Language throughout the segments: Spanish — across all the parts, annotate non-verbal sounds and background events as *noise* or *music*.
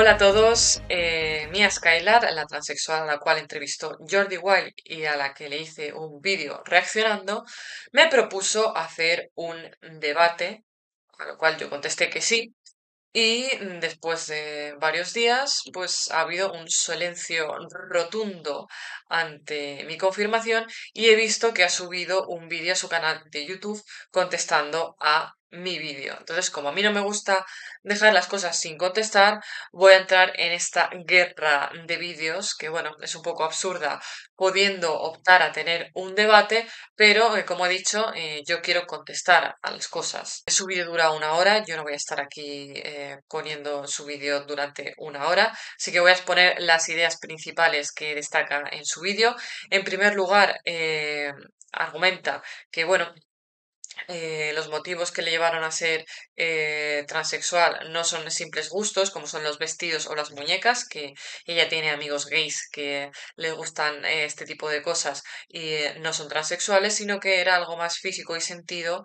Hola a todos, eh, Mia Skylar, la transexual a la cual entrevistó Jordi Wild y a la que le hice un vídeo reaccionando, me propuso hacer un debate, a lo cual yo contesté que sí, y después de varios días, pues ha habido un silencio rotundo ante mi confirmación y he visto que ha subido un vídeo a su canal de YouTube contestando a mi vídeo. Entonces, como a mí no me gusta dejar las cosas sin contestar, voy a entrar en esta guerra de vídeos, que bueno, es un poco absurda, pudiendo optar a tener un debate, pero eh, como he dicho, eh, yo quiero contestar a las cosas. Su vídeo dura una hora, yo no voy a estar aquí eh, poniendo su vídeo durante una hora, así que voy a exponer las ideas principales que destaca en su vídeo. En primer lugar, eh, argumenta que, bueno, eh, los motivos que le llevaron a ser eh, transexual no son simples gustos, como son los vestidos o las muñecas, que ella tiene amigos gays que le gustan este tipo de cosas y no son transexuales, sino que era algo más físico y sentido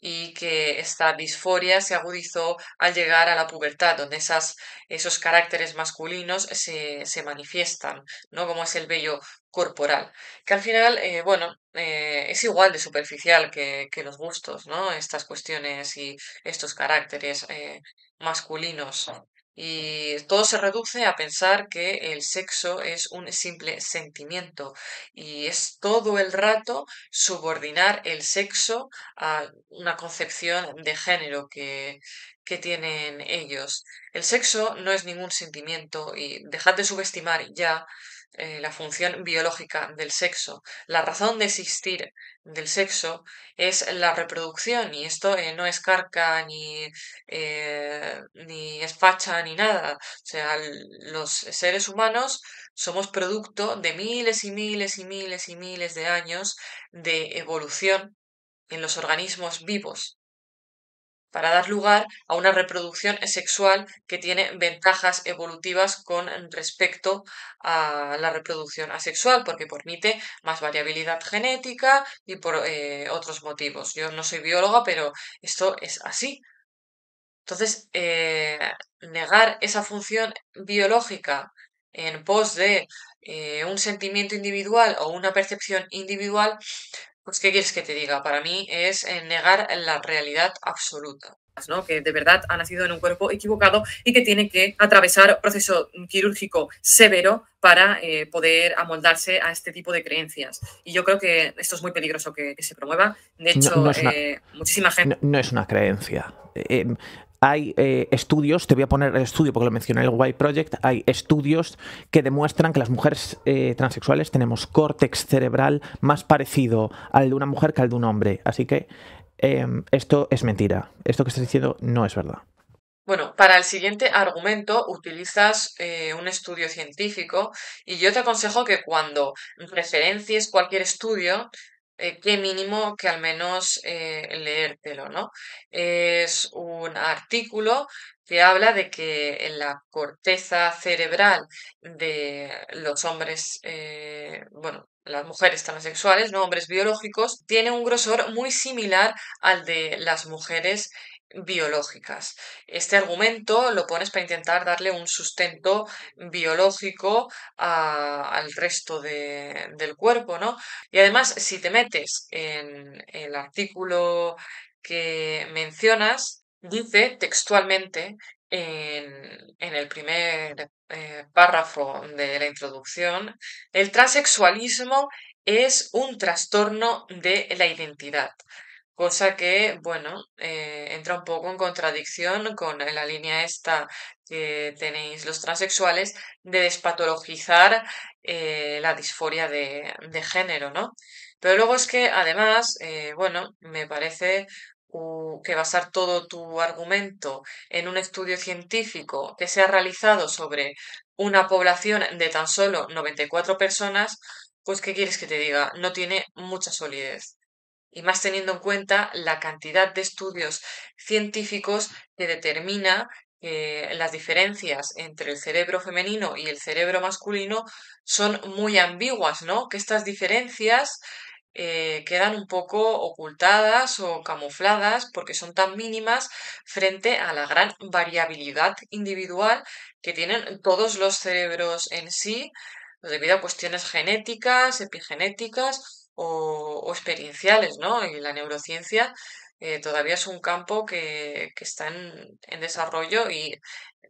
y que esta disforia se agudizó al llegar a la pubertad, donde esos caracteres masculinos se, se manifiestan, ¿no? Como es el vello corporal, que al final, eh, bueno, eh, es igual de superficial que, los gustos, ¿no? Estas cuestiones y estos caracteres eh, masculinos. Y todo se reduce a pensar que el sexo es un simple sentimiento y es todo el rato subordinar el sexo a una concepción de género que, que tienen ellos. El sexo no es ningún sentimiento y dejad de subestimar ya eh, la función biológica del sexo. La razón de existir del sexo es la reproducción y esto eh, no es carca ni, eh, ni es facha ni nada. O sea, los seres humanos somos producto de miles y miles y miles y miles de años de evolución en los organismos vivos para dar lugar a una reproducción sexual que tiene ventajas evolutivas con respecto a la reproducción asexual, porque permite más variabilidad genética y por eh, otros motivos. Yo no soy bióloga, pero esto es así. Entonces, eh, negar esa función biológica en pos de eh, un sentimiento individual o una percepción individual, pues, ¿qué quieres que te diga? Para mí es eh, negar la realidad absoluta. que de verdad ha nacido en un cuerpo equivocado y que tiene que atravesar un proceso quirúrgico severo para eh, poder amoldarse a este tipo de creencias. Y yo creo que esto es muy peligroso que, se promueva. De hecho, eh, muchísima gente... no, es una creencia hay eh, estudios, te voy a poner el estudio porque lo mencioné el White Project, hay estudios que demuestran que las mujeres eh, transexuales tenemos córtex cerebral más parecido al de una mujer que al de un hombre. Así que em, esto es mentira. Esto que estás diciendo no es verdad. Bueno, para el siguiente argumento utilizas eh, un estudio científico y yo te aconsejo que cuando referencies cualquier estudio Qué eh, que mínimo que al menos eh, leértelo, ¿no? Es un artículo que habla de que en la corteza cerebral de los hombres, eh, bueno, las mujeres transexuales, no hombres biológicos, tiene un grosor muy similar al de las mujeres biológicas. Este argumento lo pones para intentar darle un sustento biológico al resto del cuerpo, ¿no? Y además, si te metes en el artículo que mencionas, dice textualmente en, el primer eh, párrafo de la introducción, el transexualismo es un trastorno de la identidad. Cosa que, bueno, eh, entra un poco en contradicción con la línea esta que tenéis los transexuales de despatologizar eh, la disforia de, género, ¿no? Pero luego es que, además, eh, bueno, me parece que basar todo tu argumento en un estudio científico que se ha realizado sobre una población de tan solo 94 personas, pues ¿qué quieres que te diga? No tiene mucha solidez y más teniendo en cuenta la cantidad de estudios científicos que determina que eh, las diferencias entre el cerebro femenino y el cerebro masculino son muy ambiguas, ¿no? Que estas diferencias eh, quedan un poco ocultadas o camufladas porque son tan mínimas frente a la gran variabilidad individual que tienen todos los cerebros en sí, debido a cuestiones genéticas, epigenéticas o, experienciales, ¿no? Y la neurociencia eh, todavía es un campo que, que está en, desarrollo y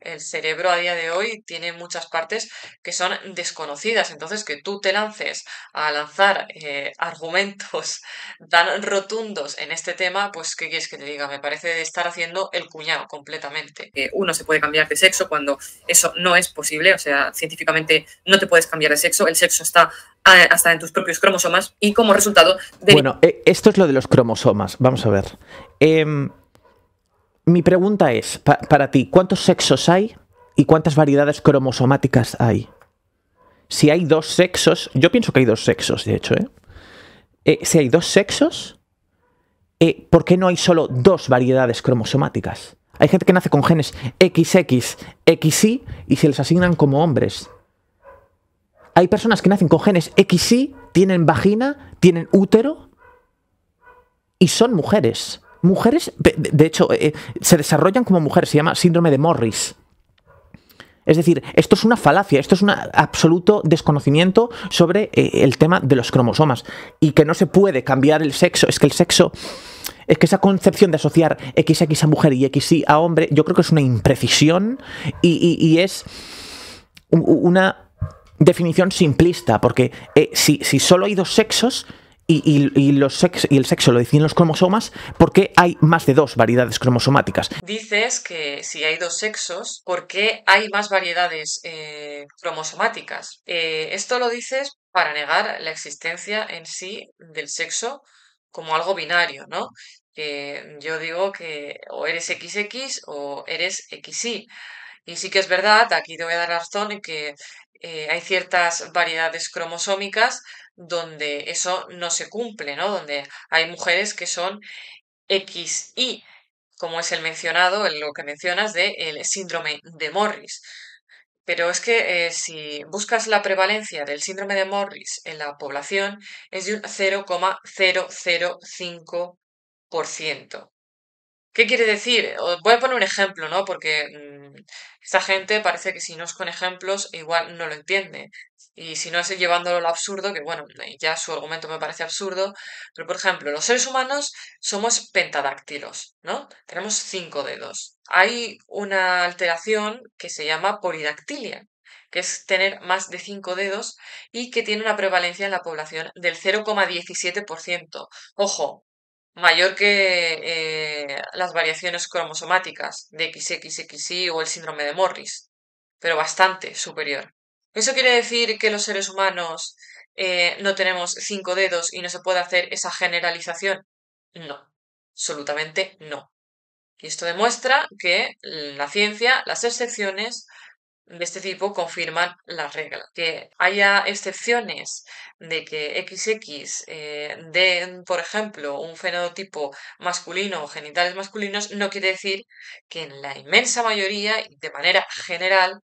el cerebro a día de hoy tiene muchas partes que son desconocidas. Entonces, que tú te lances a lanzar eh, *laughs* argumentos tan rotundos en este tema, pues, ¿qué quieres que te diga? Me parece estar haciendo el cuñado completamente. uno se puede cambiar de sexo cuando eso no es posible, o sea, científicamente no te puedes cambiar de sexo, el sexo está hasta en tus propios cromosomas y como resultado de... Bueno, eh, esto es lo de los cromosomas, vamos a ver. Em, mi pregunta es, para ti, ¿cuántos sexos hay y cuántas variedades cromosomáticas hay? Si hay dos sexos, yo pienso que hay dos sexos, de hecho, ¿eh? Eh, si hay dos sexos, ¿por qué no hay solo dos variedades cromosomáticas? Hay gente que nace con genes XX, XY y se les asignan como hombres hay personas que nacen con genes XY, tienen vagina, tienen útero y son mujeres. Mujeres, de hecho, eh, se desarrollan como mujeres, se llama síndrome de Morris. Es decir, esto es una falacia, esto es un absoluto desconocimiento sobre eh, el tema de los cromosomas y que no se puede cambiar el sexo, es que el sexo... Es que esa concepción de asociar XX a mujer y XY a hombre, yo creo que es una imprecisión y es una definición simplista, porque eh, si, solo hay dos sexos y, los sex, y el sexo lo dicen los cromosomas, ¿por qué hay más de dos variedades cromosomáticas? Dices que si hay dos sexos, ¿por qué hay más variedades eh, cromosomáticas? Eh, esto lo dices para negar la existencia en sí del sexo como algo binario, ¿no? yo digo que o eres XX o eres XY. Y sí que es verdad, aquí te voy a dar razón en que eh, hay ciertas variedades cromosómicas donde eso no se cumple, ¿no? Donde hay mujeres que son Y, como es el mencionado, lo que mencionas de síndrome de Morris. Pero es que eh, si buscas la prevalencia del síndrome de Morris en la población, es de un 0,005%. ¿Qué quiere decir? Os voy a poner un ejemplo, ¿no? Porque mm, esta gente parece que si no es con ejemplos, igual no lo entiende. Y si no es llevándolo al absurdo, que bueno, eh, ya su argumento me parece absurdo, pero por ejemplo, los seres humanos somos pentadáctilos, ¿no? Tenemos cinco dedos. Hay una alteración que se llama polidactilia, que es tener más de cinco dedos y que tiene una prevalencia en la población del 0,17%. Ojo, mayor que eh, las variaciones cromosomáticas de XXXY o el síndrome de Morris, pero bastante superior. ¿Eso quiere decir que los seres humanos eh, no tenemos cinco dedos y no se puede hacer esa generalización? No, absolutamente no. Y esto demuestra que la ciencia, las excepciones, de este tipo confirman la regla. Que haya excepciones de que XX eh, den, por ejemplo, un fenotipo masculino o genitales masculinos, no quiere decir que en la inmensa mayoría y de manera general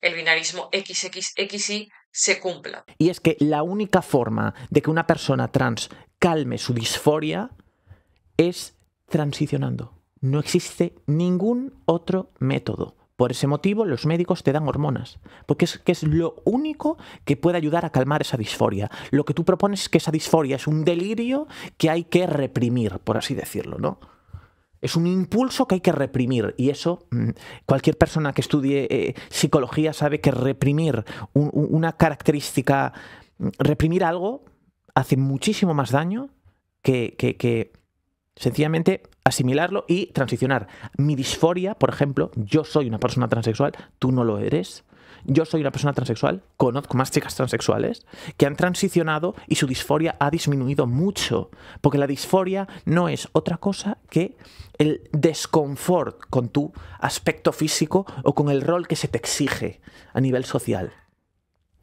el binarismo XXXY se cumpla. Y es que la única forma de que una persona trans calme su disforia es transicionando. No existe ningún otro método. Por ese motivo, los médicos te dan hormonas, porque es, que es lo único que puede ayudar a calmar esa disforia. Lo que tú propones es que esa disforia es un delirio que hay que reprimir, por así decirlo, ¿no? Es un impulso que hay que reprimir. Y eso, mm, cualquier persona que estudie eh, psicología sabe que reprimir una característica, mm, reprimir algo hace muchísimo más daño que sencillamente asimilarlo y transicionar. Mi disforia, por ejemplo, yo soy una persona transexual, tú no lo eres. Yo soy una persona transexual, conozco más chicas transexuales que han transicionado y su disforia ha disminuido mucho, porque la disforia no es otra cosa que el desconfort con tu aspecto físico o con el rol que se te exige a nivel social.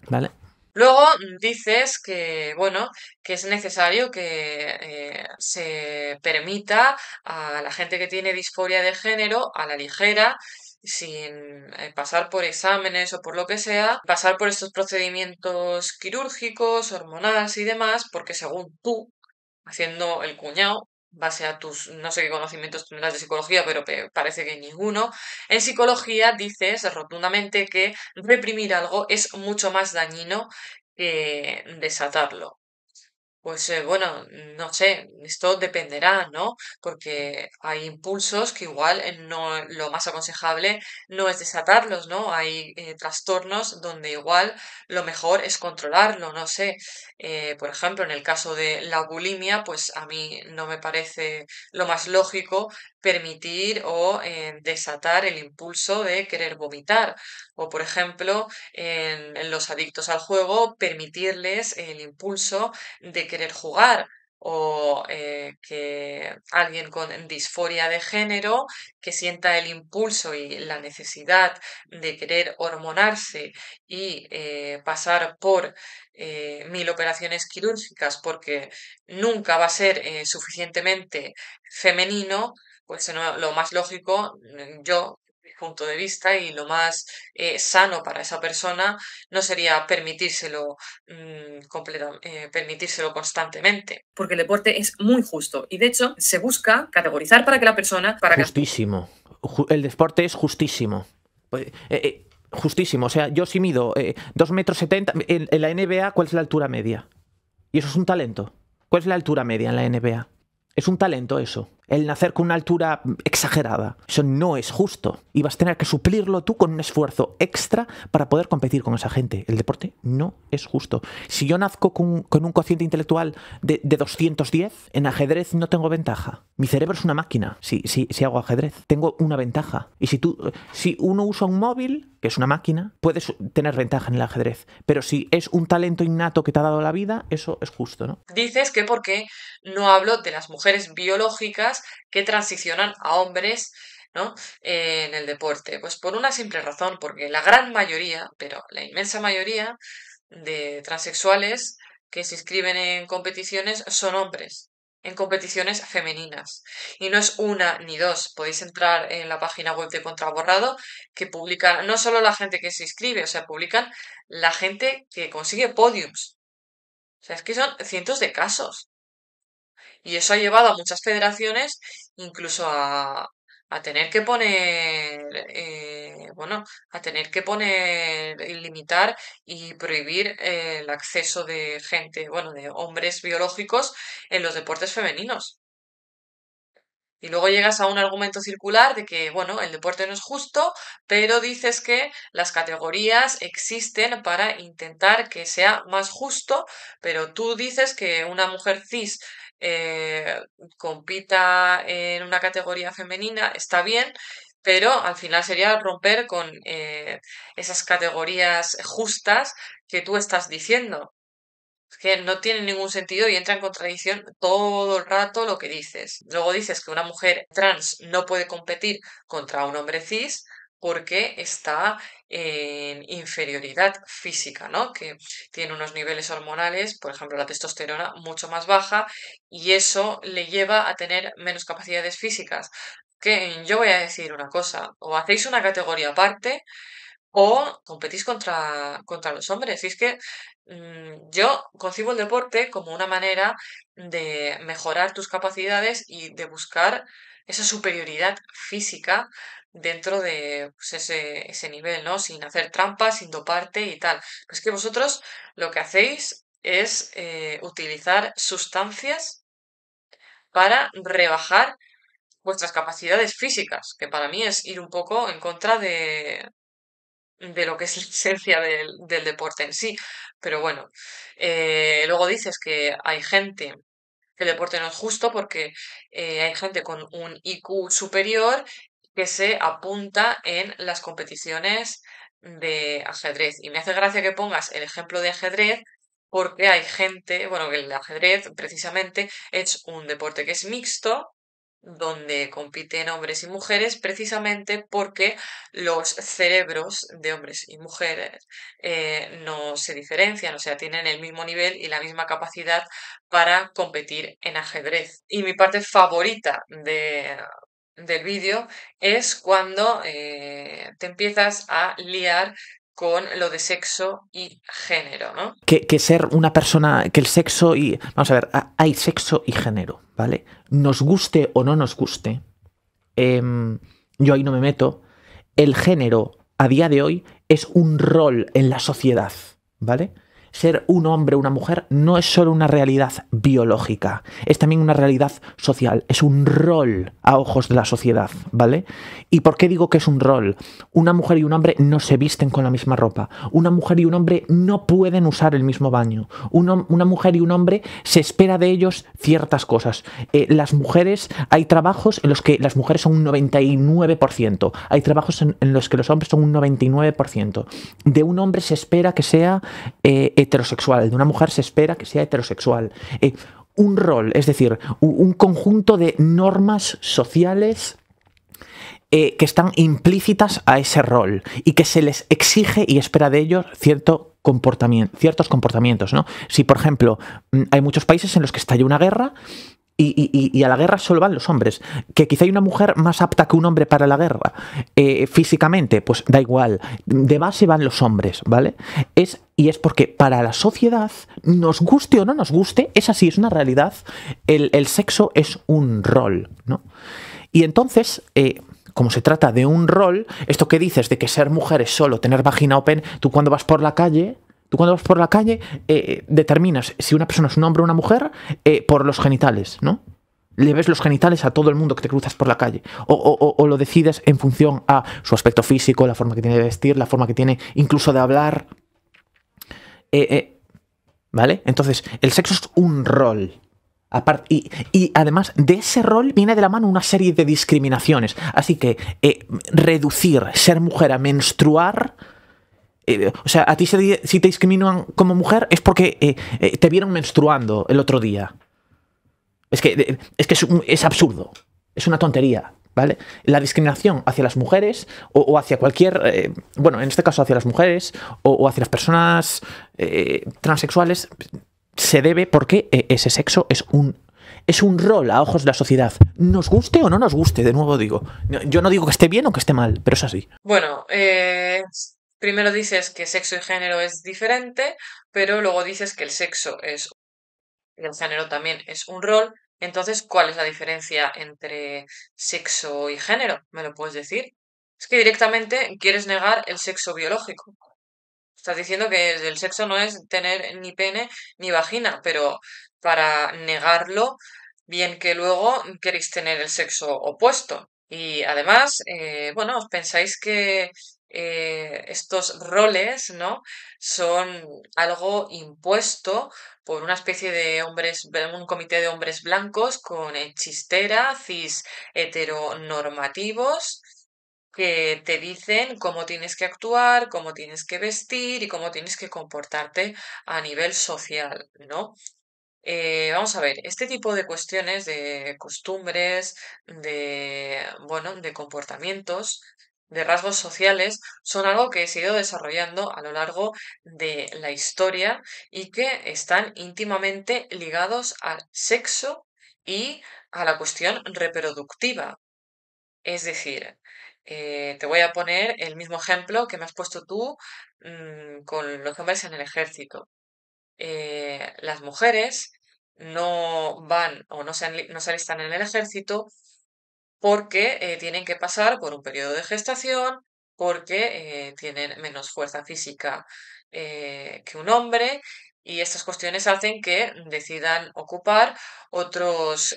¿Vale? Luego dices que, bueno, que es necesario que eh, se permita a la gente que tiene disforia de género a la ligera sin eh, pasar por exámenes o por lo que sea, pasar por estos procedimientos quirúrgicos, hormonales y demás, porque según tú, haciendo el cuñado, base a tus, no sé qué conocimientos tendrás de psicología, pero parece que ninguno, en psicología dices rotundamente que reprimir algo es mucho más dañino que desatarlo. Pues eh, bueno, no sé, esto dependerá, ¿no? Porque hay impulsos que igual eh, no, lo más aconsejable no es desatarlos, ¿no? Hay eh, trastornos donde igual lo mejor es controlarlo, no sé. por ejemplo, en el caso de la bulimia, pues a mí no me parece lo más lógico permitir o desatar el impulso de querer vomitar. O, por ejemplo, en los adictos al juego, permitirles el impulso de querer jugar o eh, que alguien con disforia de género que sienta el impulso y la necesidad de querer hormonarse y eh, pasar por eh, mil operaciones quirúrgicas porque nunca va a ser suficientemente femenino, pues lo más lógico, mm, yo punto de vista y lo más eh, sano para esa persona no sería permitírselo, mm, eh, permitírselo constantemente. Porque el deporte es muy justo y de hecho se busca categorizar para que la persona... Para justísimo. El deporte es justísimo. Pues, eh, justísimo. O sea, yo si mido 2 metros 70, en la NBA, ¿cuál es la altura media? Y eso es un talento. ¿Cuál es la altura media en la NBA? Es un talento eso el nacer con una altura exagerada. Eso no es justo. Y vas a tener que suplirlo tú con un esfuerzo extra para poder competir con esa gente. El deporte no es justo. Si yo nazco con, un cociente intelectual de, 210, en ajedrez no tengo ventaja. Mi cerebro es una máquina. Si, sí si hago ajedrez, tengo una ventaja. Y si, tú, si uno usa un móvil, que es una máquina, puedes tener ventaja en el ajedrez. Pero si es un talento innato que te ha dado la vida, eso es justo, ¿no? Dices que porque no hablo de las mujeres biológicas, que transicionan a hombres ¿no? Eh, en el deporte. Pues por una simple razón, porque la gran mayoría, pero la inmensa mayoría de transexuales que se inscriben en competiciones son hombres, en competiciones femeninas. Y no es una ni dos. Podéis entrar en la página web de Contraborrado que publican no solo la gente que se inscribe, o sea, publican la gente que consigue podiums. O sea, es que son cientos de casos. Y eso ha llevado a muchas federaciones incluso a, a tener que poner, eh, bueno, a tener que poner limitar y prohibir el acceso de gente, bueno, de hombres biológicos en los deportes femeninos. Y luego llegas a un argumento circular de que, bueno, el deporte no es justo, pero dices que las categorías existen para intentar que sea más justo, pero tú dices que una mujer cis eh, compita en una categoría femenina, está bien, pero al final sería romper con eh, esas categorías justas que tú estás diciendo, que no tiene ningún sentido y entra en contradicción todo el rato lo que dices. Luego dices que una mujer trans no puede competir contra un hombre cis, porque está en inferioridad física, ¿no? Que tiene unos niveles hormonales, por ejemplo, la testosterona mucho más baja y eso le lleva a tener menos capacidades físicas. Que yo voy a decir una cosa, o hacéis una categoría aparte o competís contra, contra los hombres. Y es que mm, yo concibo el deporte como una manera de mejorar tus capacidades y de buscar esa superioridad física dentro de pues, ese, nivel, ¿no? Sin hacer trampas, sin doparte y tal. Pues es que vosotros lo que hacéis es eh, utilizar sustancias para rebajar vuestras capacidades físicas, que para mí es ir un poco en contra de, de lo que es la *laughs* esencia del, deporte en sí. Pero bueno, eh, luego dices que hay gente el deporte no es justo porque eh, hay gente con un IQ superior que se apunta en las competiciones de ajedrez. Y me hace gracia que pongas el ejemplo de ajedrez porque hay gente, bueno, que el ajedrez precisamente es un deporte que es mixto, donde compiten hombres y mujeres precisamente porque los cerebros de hombres y mujeres eh, no se diferencian, o sea, tienen el mismo nivel y la misma capacidad para competir en ajedrez. Y mi parte favorita de, del vídeo es cuando eh, te empiezas a liar con lo de sexo y género, ¿no? Que, ser una persona, que el sexo y... Vamos a ver, hay sexo y género, ¿vale? Nos guste o no nos guste, em, yo ahí no me meto, el género a día de hoy es un rol en la sociedad, ¿vale? ser un hombre o una mujer no es solo una realidad biológica, es también una realidad social, es un rol a ojos de la sociedad, ¿vale? ¿Y por qué digo que es un rol? Una mujer y un hombre no se visten con la misma ropa, una mujer y un hombre no pueden usar el mismo baño, una, mujer y un hombre se espera de ellos ciertas cosas. Eh, las mujeres, hay trabajos en los que las mujeres son un 99%, hay trabajos en, los que los hombres son un 99%. De un hombre se espera que sea... Eh, heterosexual, de una mujer se espera que sea heterosexual. Eh, un rol, es decir, un conjunto de normas sociales eh, que están implícitas a ese rol y que se les exige y espera de ellos cierto comportamiento, ciertos comportamientos. ¿no? Si, por ejemplo, mm, hay muchos países en los que estalla una guerra y, a la guerra solo van los hombres. Que quizá hay una mujer más apta que un hombre para la guerra. Eh, físicamente, pues da igual. De base van los hombres, ¿vale? Es, y es porque para la sociedad, nos guste o no nos guste, es así, es una realidad. El, sexo es un rol, ¿no? Y entonces... Eh, como se trata de un rol, esto que dices de que ser mujer es solo tener vagina open, tú cuando vas por la calle, Tú cuando vas por la calle eh, eh, determinas si una persona es un hombre o una mujer eh, por los genitales, ¿no? Le ves los genitales a todo el mundo que te cruzas por la calle. O, lo decides en función a su aspecto físico, la forma que tiene de vestir, la forma que tiene incluso de hablar. ¿Vale? Entonces, el sexo es un rol. y, además de ese rol viene de la mano una serie de discriminaciones. Así que reducir ser mujer a menstruar eh, o sea, a ti si te discriminan como mujer es porque eh, eh, te vieron menstruando el otro día. Es que es, que es, absurdo. Es una tontería. ¿Vale? La discriminación hacia las mujeres o, hacia cualquier, bueno, en este caso hacia las mujeres o, hacia las personas transexuales se debe porque ese sexo es un es un rol a ojos de la sociedad. Nos guste o no nos guste, de nuevo digo. Yo no digo que esté bien o que esté mal, pero es así. Bueno, eh, primero dices que sexo y género es diferente, pero luego dices que el sexo es y el género también es un rol. Entonces, ¿cuál es la diferencia entre sexo y género? ¿Me lo puedes decir? Es que directamente quieres negar el sexo biológico. Estás diciendo que el sexo no es tener ni pene ni vagina, pero para negarlo, bien que luego queréis tener el sexo opuesto. Y además, eh, bueno, os pensáis que eh, estos roles, ¿no? Son algo impuesto por una especie de hombres, un comité de hombres blancos con chistera, cis heteronormativos, que te dicen cómo tienes que actuar, cómo tienes que vestir y cómo tienes que comportarte a nivel social, ¿no? Eh, vamos a ver, este tipo de cuestiones, de costumbres, de, bueno, de comportamientos, de rasgos sociales son algo que he ha ido desarrollando a lo largo de la historia y que están íntimamente ligados al sexo y a la cuestión reproductiva. Es decir, eh, te voy a poner el mismo ejemplo que me has puesto tú mm, con los hombres en el ejército. Eh, las mujeres no van o no se, no se alistan en el ejército porque eh, tienen que pasar por un periodo de gestación, porque eh, tienen menos fuerza física eh, que un hombre y estas cuestiones hacen que decidan ocupar otros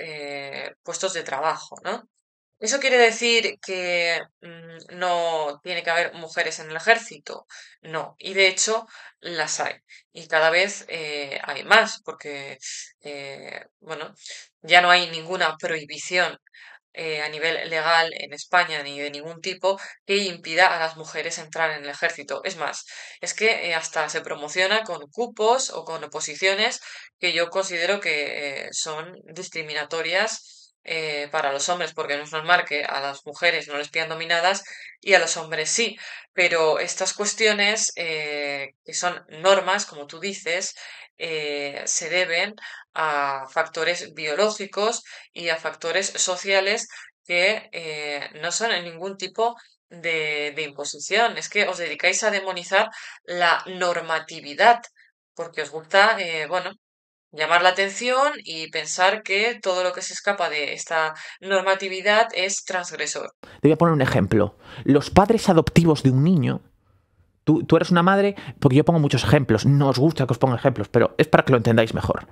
puestos de trabajo, ¿no? Eso quiere decir que mm, no tiene que haber mujeres en el ejército, no, y de hecho las hay, y cada vez hay más, porque, bueno, ya no hay ninguna prohibición eh, a nivel legal en España ni de ningún tipo que impida a las mujeres entrar en el ejército. Es más, es que eh, hasta se promociona con cupos o con oposiciones que yo considero que eh, son discriminatorias eh, para los hombres, porque no es normal que a las mujeres no les pidan dominadas y a los hombres sí. Pero estas cuestiones, eh, que son normas, como tú dices, eh, se deben a factores biológicos y a factores sociales que no son en ningún tipo de, imposición. Es que os dedicáis a demonizar la normatividad porque os gusta, bueno, llamar la atención y pensar que todo lo que se escapa de esta normatividad es transgresor. Te voy a poner un ejemplo. Los padres adoptivos de un niño, tú, eres una madre, porque yo pongo muchos ejemplos, no os gusta que os ponga ejemplos, pero es para que lo entendáis mejor.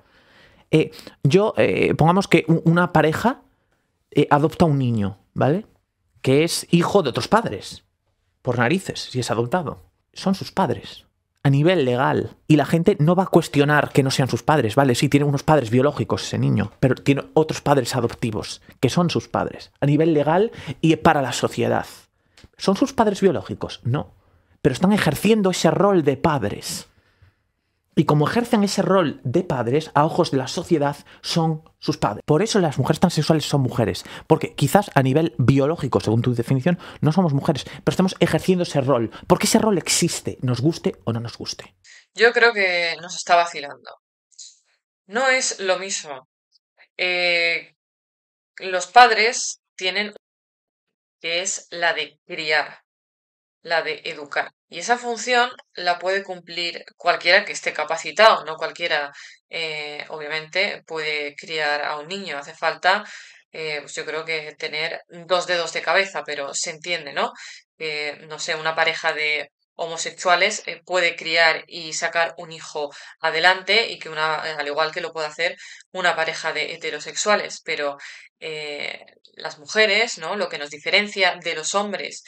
Eh, yo, eh, pongamos que una pareja eh, adopta un niño, ¿vale? Que es hijo de otros padres, por narices, si es adoptado. Son sus padres a nivel legal y la gente no va a cuestionar que no sean sus padres, ¿vale? Sí, tiene unos padres biológicos ese niño, pero tiene otros padres adoptivos que son sus padres, a nivel legal y para la sociedad. ¿Son sus padres biológicos? No, pero están ejerciendo ese rol de padres. Y como ejercen ese rol de padres, a ojos de la sociedad, son sus padres. Por eso las mujeres transexuales son mujeres. Porque quizás a nivel biológico, según tu definición, no somos mujeres, pero estamos ejerciendo ese rol. Porque ese rol existe, nos guste o no nos guste. Yo creo que nos está vacilando. No es lo mismo. Eh, los padres tienen que es la de criar, la de educar. Y esa función la puede cumplir cualquiera que esté capacitado, no cualquiera, eh, obviamente, puede criar a un niño. Hace falta, eh, pues yo creo que tener dos dedos de cabeza, pero se entiende, ¿no? no sé, una pareja de homosexuales eh, puede criar y sacar un hijo adelante y que una, al igual que lo puede hacer una pareja de heterosexuales, pero las mujeres, ¿no? Lo que nos diferencia de los hombres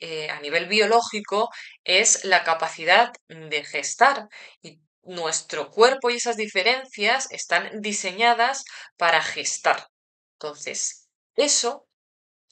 eh, a nivel biológico es la capacidad de gestar. Y nuestro cuerpo y esas diferencias están diseñadas para gestar. Entonces, eso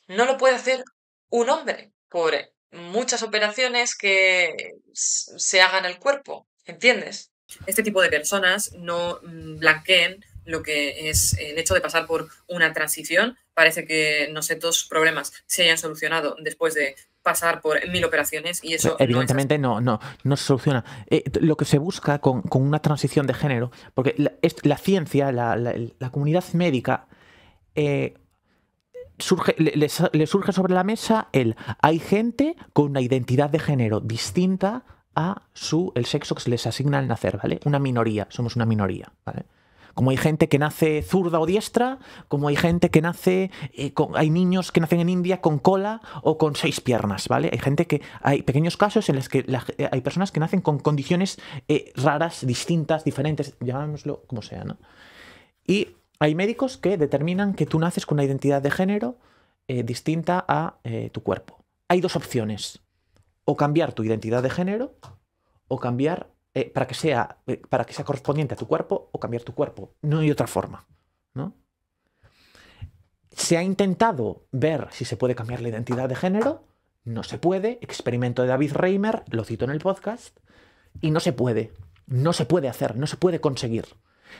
no lo puede hacer un hombre por muchas operaciones que se hagan el cuerpo, ¿entiendes? Este tipo de personas no mm, blanqueen lo que es el hecho de pasar por una transición. Parece que no sé, todos problemas se hayan solucionado después de pasar por mil operaciones y eso... Evidentemente no, no, no, se soluciona. Eh, lo que se busca con, una transición de género, porque la, la ciencia, la, comunidad médica... Eh, surge, le, surge sobre la mesa el hay gente con una identidad de género distinta a su el sexo que se les asigna al nacer, ¿vale? Una minoría, somos una minoría, ¿vale? Como hay gente que nace zurda o diestra, como hay gente que nace, eh, hay niños que nacen en India con cola o con seis piernas, ¿vale? Hay gente que, hay pequeños casos en los que eh, hay personas que nacen con condiciones eh, raras, distintas, diferentes, llamémoslo como sea, ¿no? Y hay médicos que determinan que tú naces con una identidad de género distinta a tu cuerpo. Hay dos opciones, o cambiar tu identidad de género o cambiar eh, para, que sea, eh, para que sea correspondiente a tu cuerpo o cambiar tu cuerpo. No hay otra forma. Se ha intentado ver si se puede cambiar la identidad de género. No se puede. Experimento de David Reimer, lo cito en el podcast. Y no se puede. No se puede hacer, no se puede conseguir.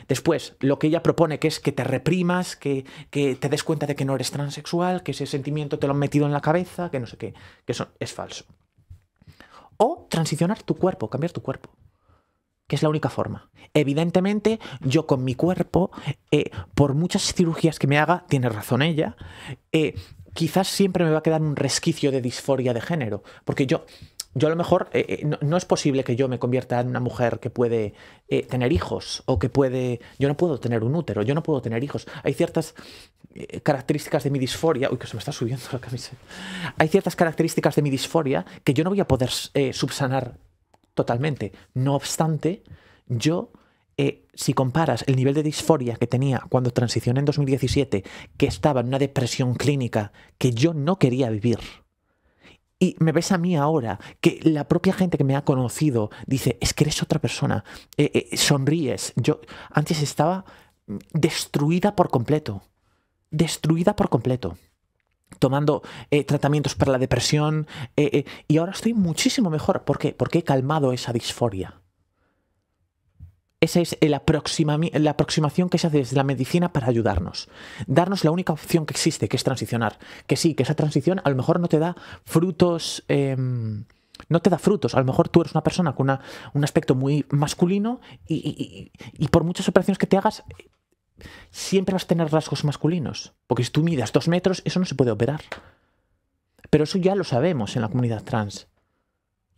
Después, lo que ella propone que es que te reprimas, que, que, te des cuenta de que no eres transexual, que ese sentimiento te lo han metido en la cabeza, que no sé qué, que eso es falso. O transicionar tu cuerpo, cambiar tu cuerpo es la única forma. Evidentemente, yo con mi cuerpo, eh, por muchas cirugías que me haga, tiene razón ella, eh, quizás siempre me va a quedar un resquicio de disforia de género, porque yo... Yo a lo mejor eh, no, es posible que yo me convierta en una mujer que puede tener hijos o que puede... Yo no puedo tener un útero, yo no puedo tener hijos. Hay ciertas características de mi disforia... Uy, que se me está subiendo la camisa. Hay ciertas características de mi disforia que yo no voy a poder subsanar totalmente. No obstante, yo, eh, si comparas el nivel de disforia que tenía cuando transicioné en 2017, que estaba en una depresión clínica que yo no quería vivir, y me ves a mí ahora, que la propia gente que me ha conocido dice, es que eres otra persona, eh, eh, sonríes. Yo antes estaba mm, destruida por completo, destruida por completo tomando eh, tratamientos para la depresión eh, eh, y ahora estoy muchísimo mejor. ¿Por qué? Porque he calmado esa disforia. Esa es la aproximación que se hace desde la medicina para ayudarnos. Darnos la única opción que existe, que es transicionar. Que sí, que esa transición a lo mejor no te da frutos em, no te da frutos. A lo mejor tú eres una persona con un aspecto muy masculino y, por muchas operaciones que te hagas, siempre vas a tener rasgos masculinos. Porque si tú midas dos metros, eso no se puede operar. Pero eso ya lo sabemos en la comunidad trans.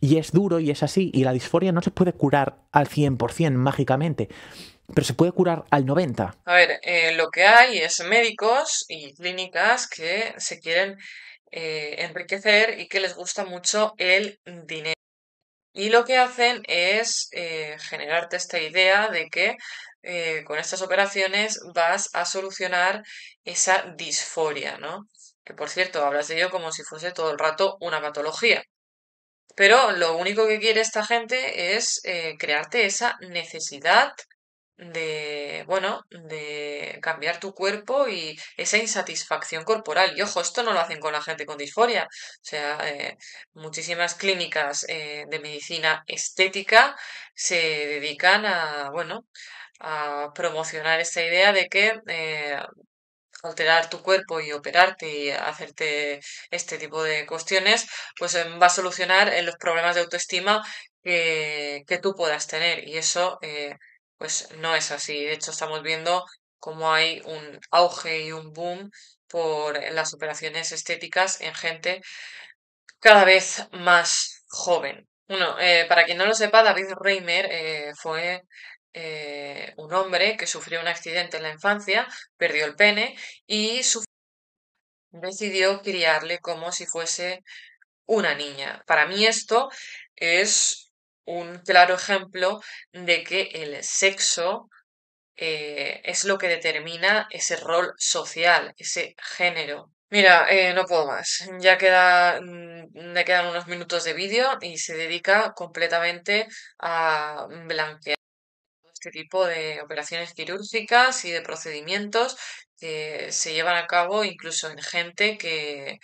Y es duro y es así. Y la disforia no se puede curar al 100% mágicamente, pero se puede curar al 90%. A ver, eh, lo que hay es médicos y clínicas que se quieren eh, enriquecer y que les gusta mucho el dinero. Y lo que hacen es eh, generarte esta idea de que eh, con estas operaciones vas a solucionar esa disforia, ¿no? Que por cierto, hablas de ello como si fuese todo el rato una patología. Pero lo único que quiere esta gente es eh, crearte esa necesidad de, bueno, de cambiar tu cuerpo y esa insatisfacción corporal. Y ojo, esto no lo hacen con la gente con disforia. O sea, eh, muchísimas clínicas de medicina estética se dedican a, bueno, a promocionar esta idea de que eh, alterar tu cuerpo y operarte y hacerte este tipo de cuestiones, pues em, va a solucionar eh, los problemas de autoestima que, que tú puedas tener. Y eso, eh, pues no es así. De hecho, estamos viendo cómo hay un auge y un boom por las operaciones estéticas en gente cada vez más joven. Bueno, para quien no lo sepa, David Reimer fue eh, un hombre que sufrió un accidente en la infancia, perdió el pene y decidió criarle como si fuese una niña. Para mí esto es un claro ejemplo de que el sexo eh, es lo que determina ese rol social, ese género. Mira, eh, no puedo más. Ya queda, me mm, quedan unos minutos de vídeo y se dedica completamente a blanquear. Este tipo de operaciones quirúrgicas y de procedimientos que se llevan a cabo incluso en gente que,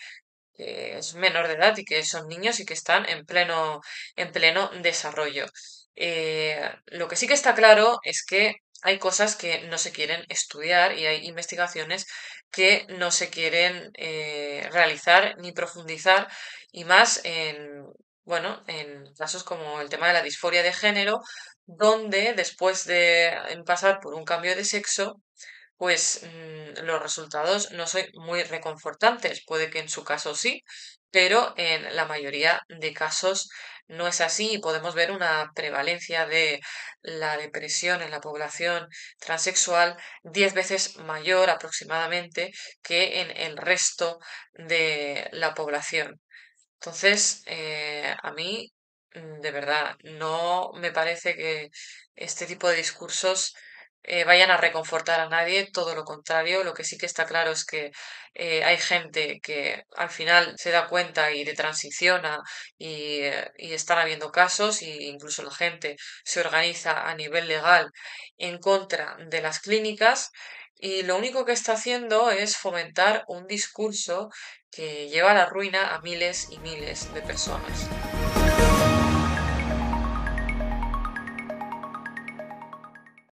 es menor de edad y que son niños y que están en pleno, en pleno desarrollo. Eh, lo que sí que está claro es que hay cosas que no se quieren estudiar y hay investigaciones que no se quieren eh, realizar ni profundizar y más en bueno, en casos como el tema de la disforia de género, donde después de pasar por un cambio de sexo, pues mm, los resultados no son muy reconfortantes. Puede que en su caso sí, pero en la mayoría de casos no es así y podemos ver una prevalencia de la depresión en la población transexual 10 veces mayor aproximadamente que en el resto de la población. Entonces, eh, a mí, mm, de verdad, no me parece que este tipo de discursos eh, vayan a reconfortar a nadie, todo lo contrario, lo que sí que está claro es que eh, hay gente que al final se da cuenta y de transiciona y, y, están habiendo casos e incluso la gente se organiza a nivel legal en contra de las clínicas y lo único que está haciendo es fomentar un discurso que lleva a la ruina a miles y miles de personas.